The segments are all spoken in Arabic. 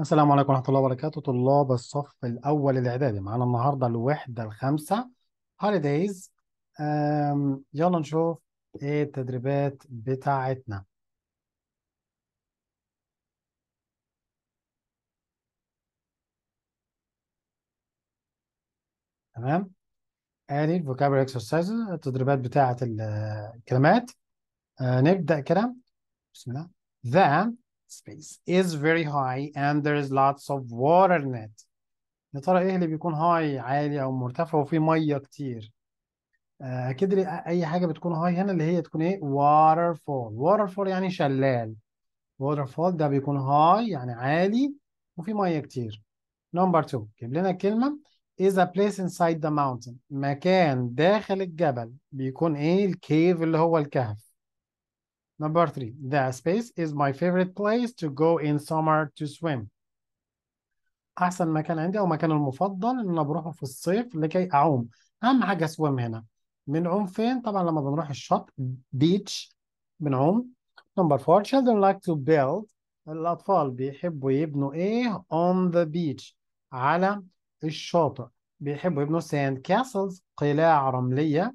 السلام عليكم ورحمة الله وبركاته طلاب الصف الأول الإعدادي معانا النهاردة الوحدة الخامسة هوليدايز يلا نشوف إيه التدريبات بتاعتنا تمام آدي الفوكابري اكسرسايز التدريبات بتاعت الكلمات آه نبدأ كده بسم الله ذا space is very high and there is lots of water in it يا ترى ايه اللي بيكون هاي عالي او مرتفع وفيه ميه كتير آه، اكيد اي حاجه بتكون هاي هنا اللي هي تكون ايه واتر فول، واتر فول يعني شلال واتر فول ده بيكون هاي يعني عالي وفيه ميه كتير نمبر 2 جيب لنا كلمه is a place inside the mountain مكان داخل الجبل بيكون ايه الكيف اللي هو الكهف Number three, the space is my favorite place to go in summer to swim. أحسن مكان عندي أو مكان المفضل إن أنا بروحه في الصيف لكي أعوم. أهم حاجة أسوم هنا. بنعوم فين؟ طبعا لما بنروح الشط beach بنعوم. Number four, children like to build. الأطفال بيحبوا يبنوا إيه؟ On the beach. على الشاطئ. بيحبوا يبنوا sand castles قلاع رملية.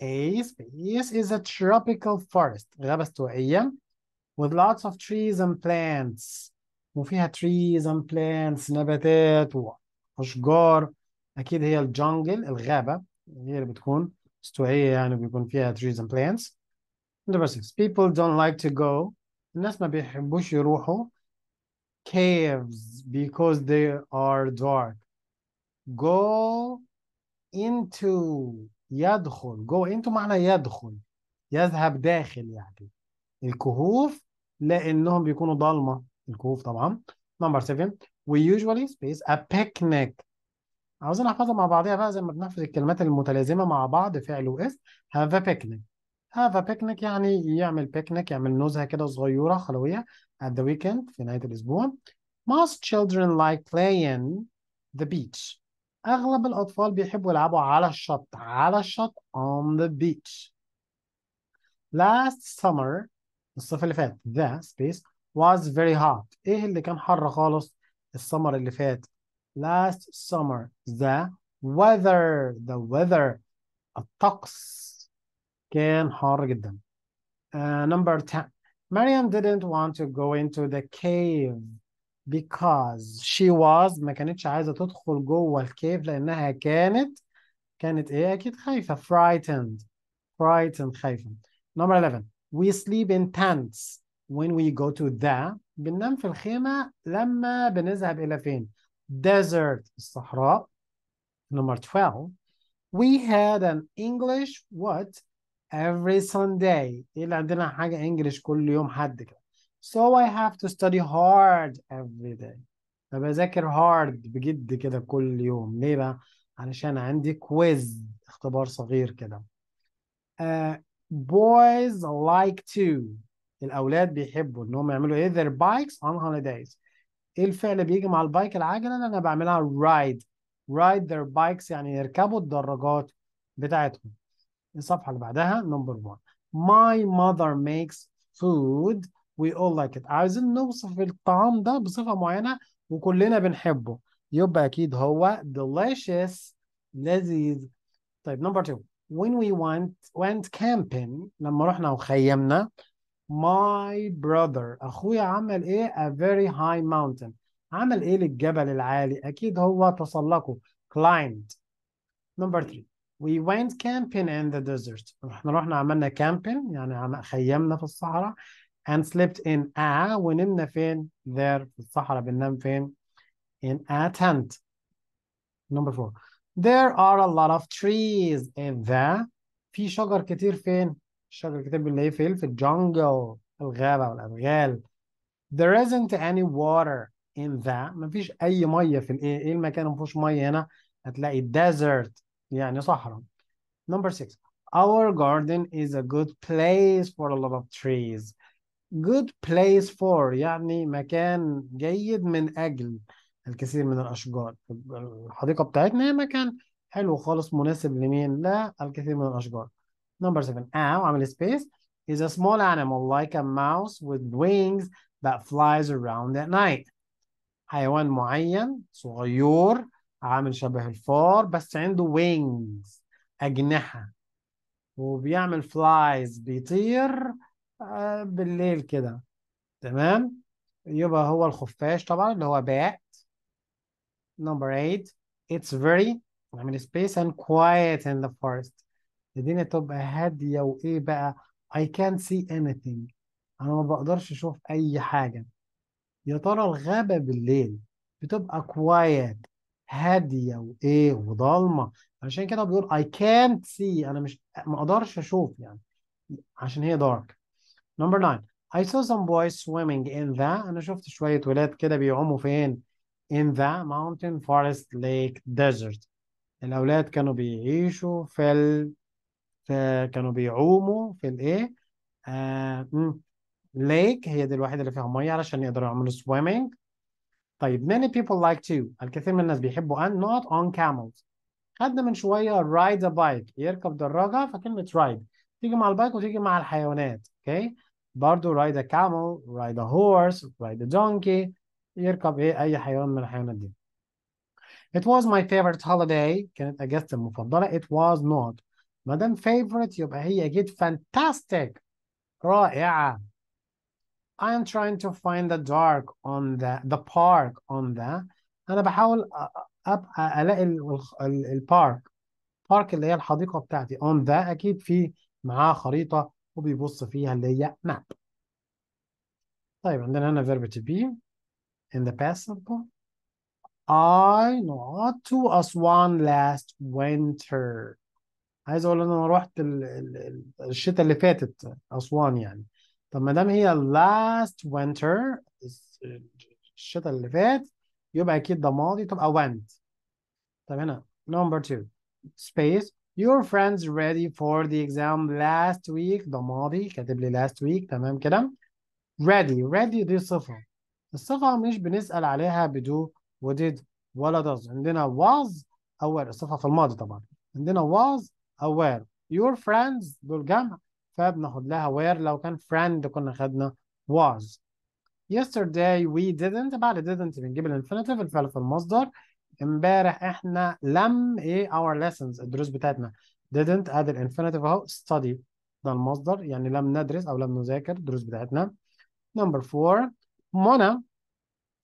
A. place is a tropical forest غابة استوائية with lots of trees and plants وفيها trees and plants نباتات وأشجار أكيد هي الجنجل الغابة هي اللي بتكون استوائية يعني بيكون فيها trees and plants number six people don't like to go الناس ما بيحبوش يروحوا caves because they are dark go into يدخل جوه انتو معنى يدخل يذهب داخل يعني الكهوف لانهم بيكونوا ضلمه الكهوف طبعا نمبر 7 we usually space a picnic عاوزين نحفظها مع بعضها بقى زي ما بنحفظ الكلمات المتلازمه مع بعض فعل واسم have a picnic have a picnic يعني يعمل بيكنيك يعمل نزهه كده صغيره خلويه at the weekend في نهايه الاسبوع most children like playing the beach اغلب الاطفال بيحبوا يلعبوا على الشط على الشط on the beach last summer الصيف اللي فات the space was very hot ايه اللي كان حر خالص السمر اللي فات last summer the weather the weather الطقس كان حار جدا uh, number 10 Mariam didn't want to go into the cave because she was ما كانتش عايزة تدخل جوه الكيف لأنها كانت كانت إيه أكيد خايفة frightened frightened خايفة number 11 we sleep in tents when we go to the بننام في الخيمة لما بنذهب إلى فين desert الصحراء number 12 we had an English what every Sunday إيه اللي عندنا حاجة English كل يوم حد كده So I have to study hard every day. فبذاكر hard بجد كده كل يوم ليه بقى؟ علشان عندي كويز اختبار صغير كده. Uh, boys like to الأولاد بيحبوا إن هم يعملوا إيه؟ their bikes on holidays. إيه الفعل بيجي مع البايك العجلة اللي أنا بعملها ride. ride their bikes يعني يركبوا الدراجات بتاعتهم. الصفحة اللي بعدها number one. My mother makes food وي اول لايك ات عايزين نوصف الطعام ده بصفة معينة وكلنا بنحبه يبقى أكيد هو delicious لذيذ طيب نمبر 2 when we went went camping لما رحنا وخيمنا my brother اخويا عمل ايه a very high mountain عمل ايه للجبل العالي اكيد هو تسلقه climbed number 3 we went camping in the desert احنا رحنا عملنا camping يعني خيمنا في الصحراء and slept in a ونمنا فين there في الصحراء بننام فين in a tent number four there are a lot of trees in the في شجر كتير فين شجر كتير بنلاقيه فين في الجنجل الغابة والأبغال there isn't any water in the مفيش أي مية في الإيه إيه المكان مفيش مية هنا desert يعني صحراء number six our garden is a good place for a lot of trees good place for يعني مكان جيد من أجل الكثير من الأشجار الحديقة بتاعتنا هي مكان حلو خالص مناسب لمين؟ لا الكثير من الأشجار number 7 ow عامل space is a small animal like a mouse with wings that flies around at night حيوان معين صغير عامل شبه الفار بس عنده wings أجنحة وبيعمل flies بيطير آه، بالليل كده تمام يبقى هو الخفاش طبعا اللي هو بات number 8 it's very نعمل space and quiet in the forest الدنيا تبقى هادية وإيه بقى I can't see anything أنا ما بقدرش أشوف أي حاجة يا ترى الغابة بالليل بتبقى quiet هادية وإيه وضلمة عشان كده بيقول I can't see أنا مش ما أقدرش أشوف يعني عشان هي dark Number 9 I saw some boys swimming in the أنا شفت شوية ولاد كده بيعوموا فين؟ In the mountain, forest, lake, desert. الأولاد كانوا بيعيشوا في ال... في... كانوا بيعوموا في الإيه؟ آه... م. هي دي الوحيدة اللي فيها مية علشان يقدروا يعملوا swimming. طيب many people like to الكثير من الناس بيحبوا أن not on camels. خدنا من شوية ride a bike يركب دراجة فكلمة ride تيجي مع البايك وتيجي مع الحيوانات. اوكي؟ okay? برضه ride a camel ride a horse ride a donkey يركب ايه اي حيوان من الحيوانات دي It was my favorite holiday كانت اجازتي المفضله it was not ما دام favorite يبقى هي اكيد fantastic رائعه I am trying to find the dark on the the park on the انا بحاول ابقى الاقي البارك بارك اللي هي الحديقه بتاعتي on the اكيد في معاه خريطه وبيبص فيها اللي هي map طيب عندنا هنا verb to be in the past simple I not to Aswan last winter عايز اقول انا رحت ال... ال... الشتاء اللي فاتت اسوان يعني طب ما دام هي last winter الشتاء اللي فات يبقى اكيد ده ماضي تبقى went طب هنا number two space Your friends ready for the exam last week ده ماضي كاتب لي last week تمام كده ready ready دي صفة الصفة مش بنسأل عليها بدو ودid ولا does عندنا was aware الصفة في الماضي طبعا عندنا was aware your friends دول جمع فبناخد لها where لو كان friend كنا خدنا was yesterday we didn't بعد didn't بنجيب الانفينيتيف الفعل في المصدر امبارح احنا لم ايه our lessons الدروس بتاعتنا didn't add infinitive اهو study ده المصدر يعني لم ندرس او لم نذاكر الدروس بتاعتنا number four منى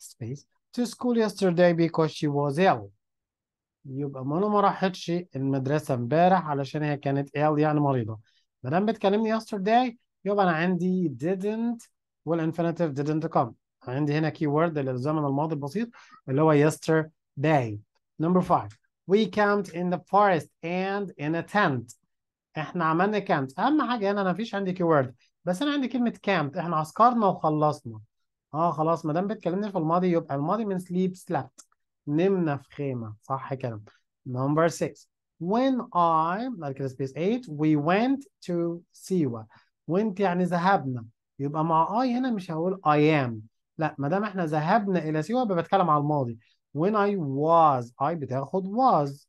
space to school yesterday because she was ill يبقى منى ما راحتش المدرسة امبارح علشان هي كانت ill يعني مريضة ما دام بتكلمني yesterday يبقى انا عندي didn't والانفينيتيف didn't come عندي هنا keyword للزمن الماضي البسيط اللي هو yesterday day number five we camped in the forest and in a tent احنا عملنا كامب اهم حاجه هنا انا فيش عندي كيورد بس انا عندي كلمه كامب احنا عسكرنا وخلصنا اه خلاص ما دام بتكلمني في الماضي يبقى الماضي من sleep slept نمنا في خيمه صح كده number 6 when I بعد space 8 we went to Siwa. وانت يعني ذهبنا يبقى مع I هنا مش هقول I am لا ما دام احنا ذهبنا الى سيوه بتكلم على الماضي when I was I بتاخد was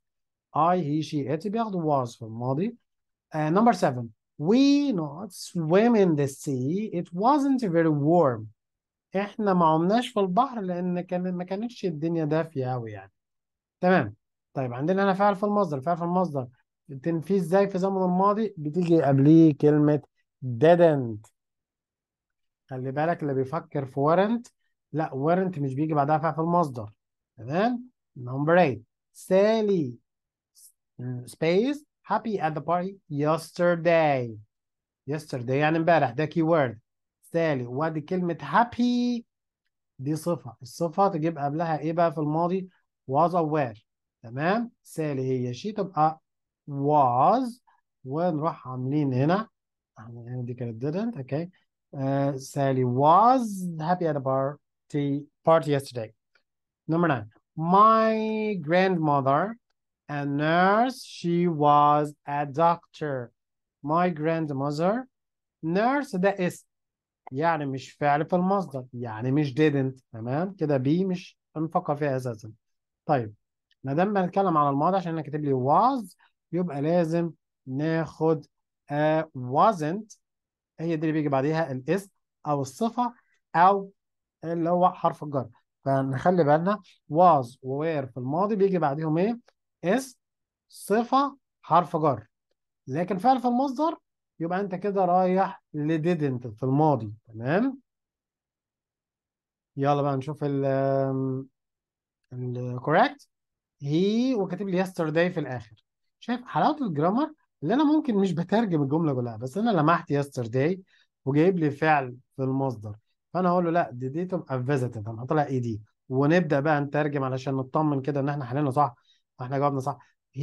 I he she it بياخد was في الماضي uh, number seven we not swim in the sea it wasn't very warm احنا ما عمناش في البحر لان كان ما كانتش الدنيا دافيه قوي يعني تمام طيب عندنا هنا فعل في المصدر فعل في المصدر تنفيذ ازاي في زمن الماضي بتيجي قبليه كلمه didn't خلي بالك اللي بيفكر في weren't لا weren't مش بيجي بعدها فعل في المصدر And then number eight, Sally mm, space happy at the party yesterday. Yesterday يعني امبارح ده كي وورد. Sally وادي كلمة happy دي صفة، الصفة تجيب قبلها ايه بقى في الماضي؟ was aware تمام؟ Sally هي she تبقى was ونروح عاملين هنا يعني دي كانت didn't okay. uh, Sally was happy at the party party yesterday نمرة My grandmother a nurse she was a doctor my grandmother nurse ده اسم يعني مش فعل في المصدر يعني مش didn't تمام كده بي مش انفقه فيها اساسا طيب ما دام بنتكلم على الماضي عشان انا كاتب لي was يبقى لازم ناخد uh, wasn't هي دي اللي بيجي بعديها الاسم او الصفه او اللي هو حرف الجر فنخلي بالنا was و were في الماضي بيجي بعديهم ايه؟ اس صفة حرف جر لكن فعل في المصدر يبقى انت كده رايح ل didn't في الماضي تمام؟ يلا بقى نشوف ال ال correct هي وكاتب لي yesterday في الاخر شايف حلاوة الجرامر اللي انا ممكن مش بترجم الجملة كلها بس انا لمحت yesterday وجايب لي فعل في المصدر فانا هقول له لا دي ديتم تبقى فيزيتد هنطلع اي دي ونبدا بقى نترجم علشان نطمن كده ان احنا حللنا صح احنا جاوبنا صح he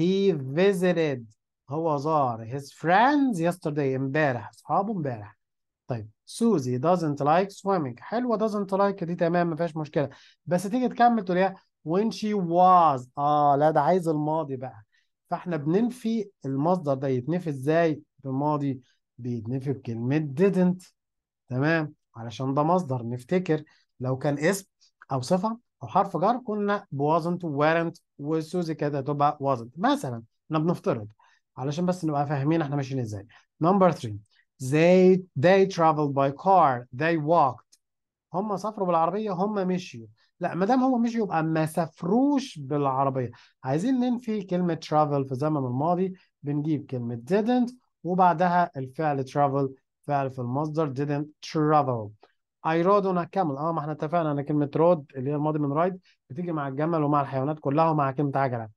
visited هو زار هيز فريندز يسترداي امبارح اصحابه امبارح طيب سوزي doesn't like swimming حلوه doesn't like دي تمام ما فيهاش مشكله بس تيجي تكمل تقول ليها when she was اه لا ده عايز الماضي بقى فاحنا بننفي المصدر ده يتنفي ازاي في الماضي بيتنفي بكلمه didn't تمام علشان ده مصدر نفتكر لو كان اسم او صفه او حرف جر كنا بوزنت وارنت وسوزي كده تبقى وزنت مثلا احنا بنفترض علشان بس نبقى فاهمين احنا ماشيين ازاي نمبر 3 they they traveled by car they walked هم سافروا بالعربيه هم مشيوا لا ما دام هم مشيوا يبقى ما سافروش بالعربيه عايزين ننفي كلمه travel في زمن الماضي بنجيب كلمه didn't وبعدها الفعل travel فعل في المصدر didn't travel I rode on a camel اه ما احنا اتفقنا ان كلمه رود اللي هي الماضي من رايد بتيجي مع الجمل ومع الحيوانات كلها ومع كلمه عجله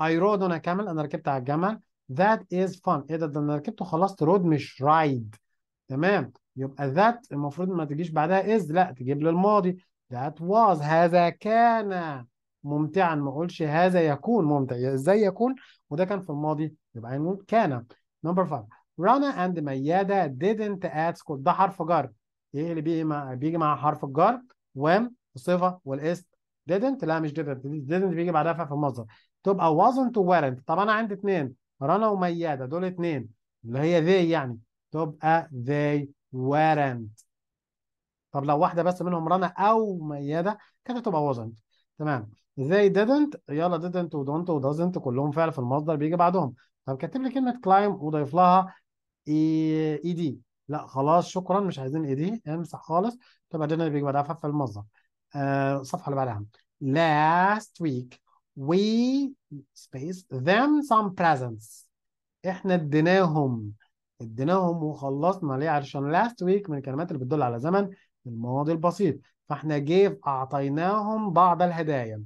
I rode on a camel انا ركبت على الجمل that is fun ايه ده ده انا ركبت وخلصت رود مش رايد تمام يبقى that المفروض ما تجيش بعدها is لا تجيب للماضي that was هذا كان ممتعا ما اقولش هذا يكون ممتع ازاي يكون وده كان في الماضي يبقى هنقول كان number 5 رانا اند ميادة didn't add school ده حرف جر ايه اللي بيجي مع بيجي مع حرف الجر وام الصفه والاس didn't لا مش didn't didn't بيجي بعدها فعل في المصدر تبقى wasn't weren't طب انا عندي اثنين رنا ومياده دول اثنين اللي هي they يعني تبقى they weren't طب لو واحده بس منهم رنا او مياده كده تبقى wasn't تمام they didn't يلا didn't و don't و doesn't كلهم فعل في المصدر بيجي بعدهم طب كاتب لي كلمه climb وضيف لها اي دي لا خلاص شكرا مش عايزين اي دي امسح خالص طب بعدين بيجي بعدها في المصدر آه الصفحه اللي بعدها last week we space them some presents احنا اديناهم اديناهم وخلصنا ليه علشان last week من الكلمات اللي بتدل على زمن الماضي البسيط فاحنا جيف اعطيناهم بعض الهدايا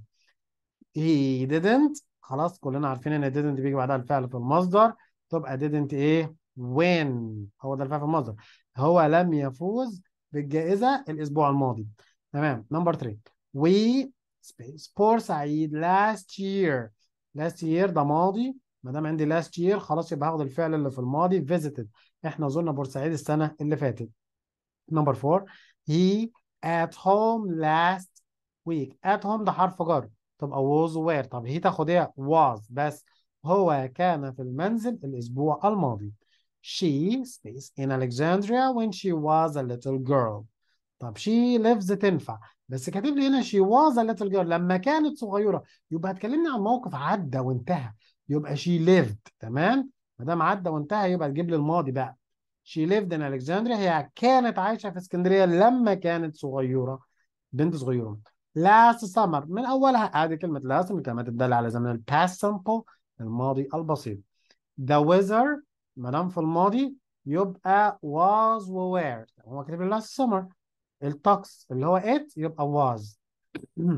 he didn't خلاص كلنا عارفين ان didn't بيجي بعدها الفعل في المصدر تبقى didn't ايه وين هو ده الفعل في المصدر هو لم يفوز بالجائزة الأسبوع الماضي تمام نمبر 3 we space بورسعيد last year last year ده ماضي ما دام عندي last year خلاص يبقى هاخد الفعل اللي في الماضي visited احنا زرنا بورسعيد السنة اللي فاتت نمبر 4 he at home last week at home ده حرف جر طب was where طب هي تاخد ايه was بس هو كان في المنزل الأسبوع الماضي she space in Alexandria when she was a little girl طب she lives تنفع بس كاتب لي هنا she was a little girl لما كانت صغيرة يبقى هتكلمني عن موقف عدى وانتهى يبقى she lived تمام ما دام عدى وانتهى يبقى تجيب لي الماضي بقى she lived in Alexandria هي كانت عايشة في اسكندرية لما كانت صغيرة بنت صغيرة last summer من أولها ادي كلمة last من الكلمات الدالة على زمن الباست simple الماضي البسيط the weather ما دام في الماضي يبقى was و were هو كاتب لي last summer الطقس اللي هو it يبقى was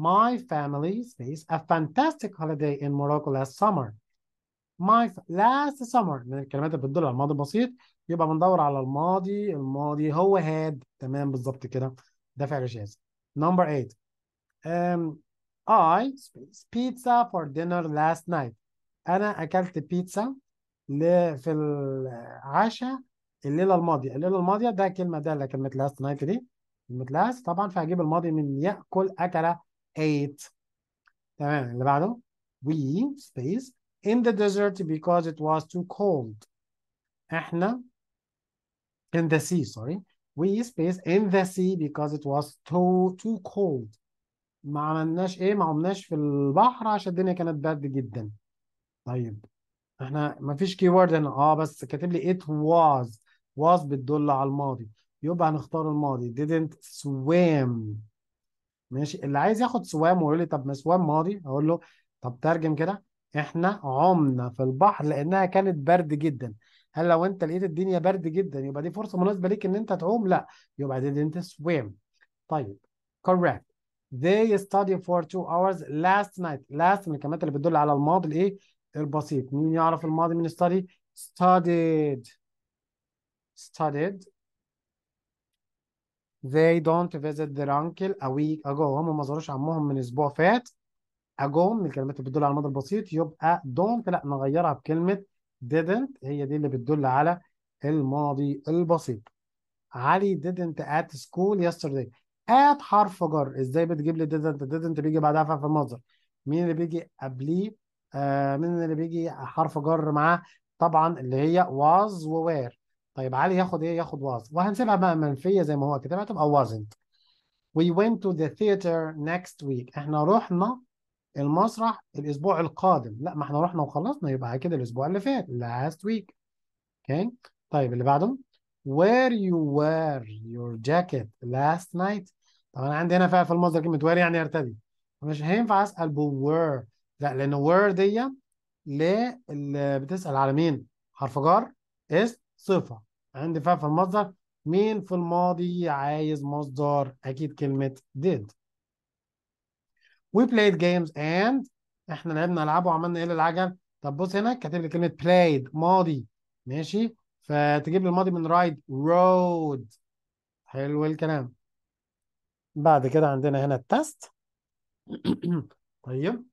My family stays a fantastic holiday in Morocco last summer. My last summer من الكلمات اللي بتدل على الماضي البسيط يبقى بندور على الماضي الماضي هو had تمام بالظبط كده ده فعل جاز. Number 8 um, I space pizza for dinner last night. أنا أكلت بيتزا في العشاء الليله الماضيه الليله الماضيه ده كلمه ده اللي كلمه لاست نايت دي كلمه لاست طبعا فهجيب الماضي من ياكل اكل ate تمام اللي بعده we space in the desert because it was too cold احنا in the sea sorry we space in the sea because it was too too cold ما عملناش ايه ما عملناش في البحر عشان الدنيا كانت برد جدا طيب احنا ما فيش كي وورد هنا اه بس كاتب لي it was was بتدل على الماضي يبقى هنختار الماضي didn't swim ماشي اللي عايز ياخد swam ويقول لي طب ما swam ماضي اقول له طب ترجم كده احنا عمنا في البحر لانها كانت برد جدا هل لو انت لقيت الدنيا برد جدا يبقى دي فرصه مناسبه ليك ان انت تعوم لا يبقى didn't swim طيب correct they studied for two hours last night last من الكلمات اللي بتدل على الماضي الايه البسيط مين يعرف الماضي من study studied studied they don't visit their uncle a week ago هم ما زاروش عمهم من اسبوع فات ago من الكلمات اللي بتدل على الماضي البسيط يبقى don't لا نغيرها بكلمه didn't هي دي اللي بتدل على الماضي البسيط علي didn't at school yesterday at حرف جر ازاي بتجيب لي didn't didn't بيجي بعدها في المصدر مين اللي بيجي قبليه من آه، مين اللي بيجي حرف جر معاه طبعا اللي هي was وwere طيب علي ياخد ايه ياخد was وهنسيبها بقى منفيه زي ما هو كده تبقى wasn't we went to the theater next week احنا رحنا المسرح الاسبوع القادم لا ما احنا رحنا وخلصنا يبقى كده الاسبوع اللي فات last week اوكي okay. طيب اللي بعده where you wear your jacket last night طب انا عندي هنا فعل في المصدر كلمه وير يعني ارتدي مش هينفع اسال بو were لا لان وير دي اللي بتسال على مين حرف جر اس صفه عندي فعل في المصدر مين في الماضي عايز مصدر اكيد كلمه did وي played games and احنا لعبنا العاب وعملنا ايه للعجل طب بص هنا كاتب لي كلمه played ماضي ماشي فتجيب لي الماضي من رايد road حلو الكلام بعد كده عندنا هنا التست طيب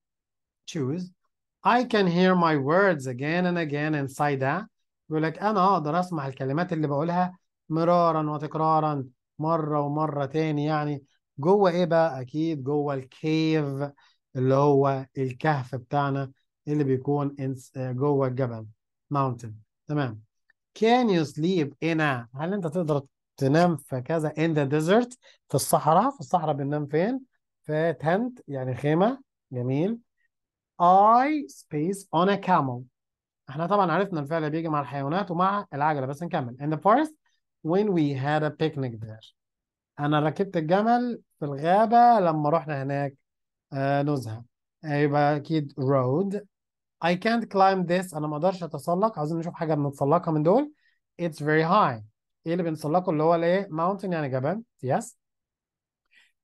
choose I can hear my words again and again inside that بيقول لك أنا أقدر أسمع الكلمات اللي بقولها مرارا وتكرارا مرة ومرة تاني يعني جوه إيه بقى؟ أكيد جوه الكيف اللي هو الكهف بتاعنا اللي بيكون جوه الجبل mountain تمام Can you sleep in a هل أنت تقدر تنام في كذا in the desert في الصحراء في الصحراء بننام فين؟ في tent يعني خيمة جميل I space on a camel احنا طبعا عرفنا الفعل بيجي مع الحيوانات ومع العجلة بس نكمل in the forest when we had a picnic there انا ركبت الجمل في الغابة لما رحنا هناك آه، نزهة يبقى اكيد road I can't climb this انا ما اقدرش اتسلق عاوزين نشوف حاجة بنتسلقها من دول it's very high ايه اللي بنتسلقه اللي هو الايه mountain يعني جبل yes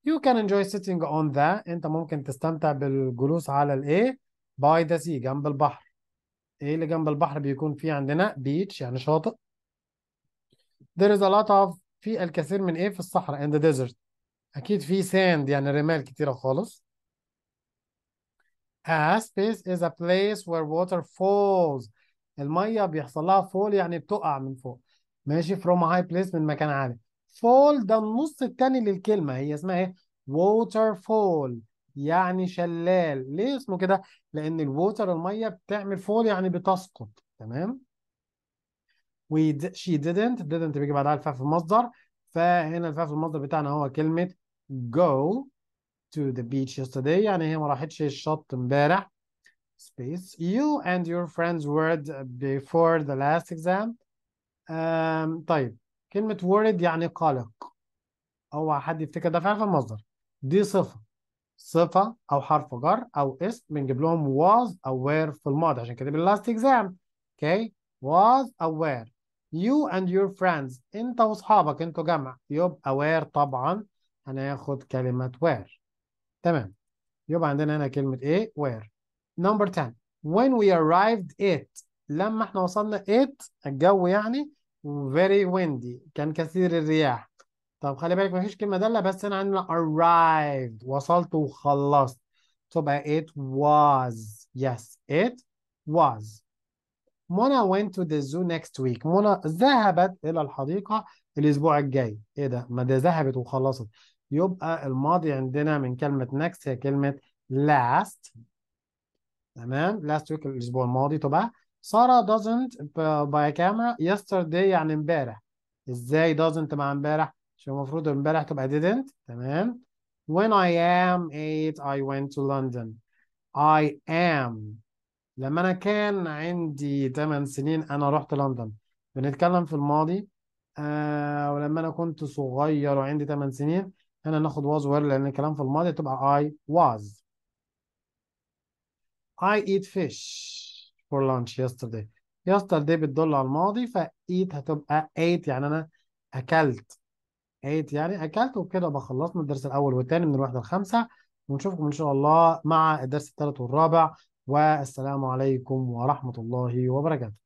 you can enjoy sitting on that انت ممكن تستمتع بالجلوس على الايه باي ذا سي جنب البحر ايه اللي جنب البحر بيكون فيه عندنا بيتش يعني شاطئ there is a lot of في الكثير من ايه في الصحراء in the desert اكيد في sand يعني رمال كتيرة خالص a space is a place where water falls المية بيحصل لها fall يعني بتقع من فوق ماشي from a high place من مكان عالي fall ده النص التاني للكلمة هي اسمها ايه waterfall يعني شلال ليه اسمه كده لان الووتر الميه بتعمل فول يعني بتسقط تمام وي she didn't didn't بيجي بعدها الفاء في المصدر فهنا الفاء في المصدر بتاعنا هو كلمه go to the beach yesterday يعني هي ما راحتش الشط امبارح space you and your friends were before the last exam um, طيب كلمة worried يعني قلق اوعى حد يفتكر ده فعل في المصدر دي صفة صفه او حرف جر او اسم بنجيب لهم was او were في الماضي عشان كده باللاست اكزام اوكي was او were you and your friends انت واصحابك انتوا جمع يبقى were طبعا هناخد كلمه were تمام يبقى عندنا هنا كلمه ايه were number 10 when we arrived it لما احنا وصلنا it الجو يعني very windy كان كثير الرياح طب خلي بالك مفيش كلمة دالة بس أنا عندنا arrived وصلت وخلصت تبقى it was yes it was منى went to the zoo next week منى ذهبت إلى الحديقة الأسبوع الجاي إيه ده ما ده ذهبت وخلصت يبقى الماضي عندنا من كلمة next هي كلمة last تمام last week الأسبوع الماضي تبقى سارة doesn't by camera yesterday يعني امبارح ازاي doesn't مع امبارح مش المفروض امبارح تبقى didn't تمام when I am eight I went to London I am لما انا كان عندي 8 سنين انا رحت لندن بنتكلم في الماضي آه ولما انا كنت صغير وعندي 8 سنين هنا ناخد was were لان الكلام في الماضي تبقى I was I eat fish for lunch yesterday yesterday بتدل على الماضي ف eat هتبقى ate يعني انا اكلت 8 يعني اكلت وكده بقى خلصنا الدرس الاول والثاني من الوحده الخامسه ونشوفكم ان شاء الله مع الدرس الثالث والرابع والسلام عليكم ورحمه الله وبركاته